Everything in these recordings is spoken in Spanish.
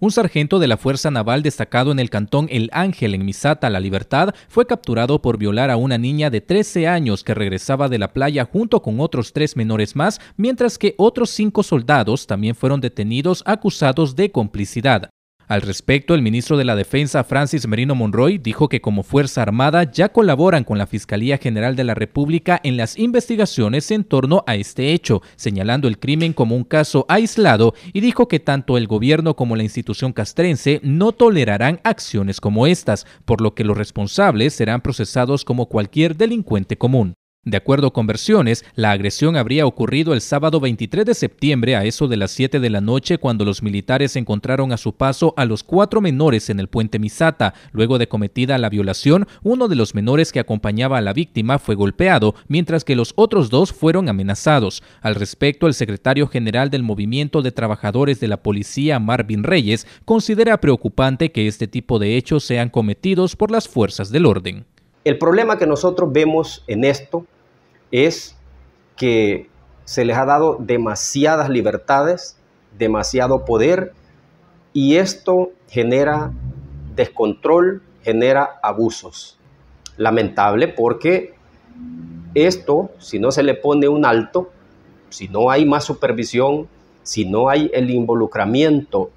Un sargento de la Fuerza Naval destacado en el cantón El Ángel en Misata, La Libertad, fue capturado por violar a una niña de 13 años que regresaba de la playa junto con otros tres menores más, mientras que otros cinco soldados también fueron detenidos acusados de complicidad. Al respecto, el ministro de la Defensa, Francis Merino Monroy, dijo que como Fuerza Armada ya colaboran con la Fiscalía General de la República en las investigaciones en torno a este hecho, señalando el crimen como un caso aislado y dijo que tanto el gobierno como la institución castrense no tolerarán acciones como estas, por lo que los responsables serán procesados como cualquier delincuente común. De acuerdo con versiones, la agresión habría ocurrido el sábado 23 de septiembre a eso de las 7 de la noche cuando los militares encontraron a su paso a los cuatro menores en el puente Misata. Luego de cometida la violación, uno de los menores que acompañaba a la víctima fue golpeado, mientras que los otros dos fueron amenazados. Al respecto, el secretario general del Movimiento de Trabajadores de la Policía, Marvin Reyes, considera preocupante que este tipo de hechos sean cometidos por las fuerzas del orden. El problema que nosotros vemos en esto es que se les ha dado demasiadas libertades, demasiado poder, y esto genera descontrol, genera abusos. Lamentable porque esto, si no se le pone un alto, si no hay más supervisión, si no hay el involucramiento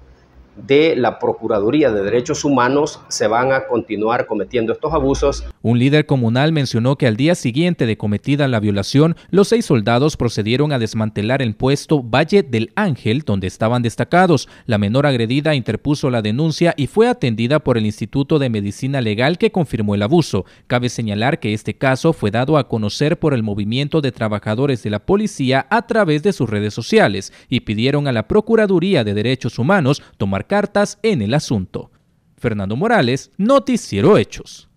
de la Procuraduría de Derechos Humanos se van a continuar cometiendo estos abusos. Un líder comunal mencionó que al día siguiente de cometida la violación, los seis soldados procedieron a desmantelar el puesto Valle del Ángel donde estaban destacados. La menor agredida interpuso la denuncia y fue atendida por el Instituto de Medicina Legal que confirmó el abuso. Cabe señalar que este caso fue dado a conocer por el movimiento de trabajadores de la policía a través de sus redes sociales y pidieron a la Procuraduría de Derechos Humanos tomar cartas en el asunto. Fernando Morales, Noticiero Hechos.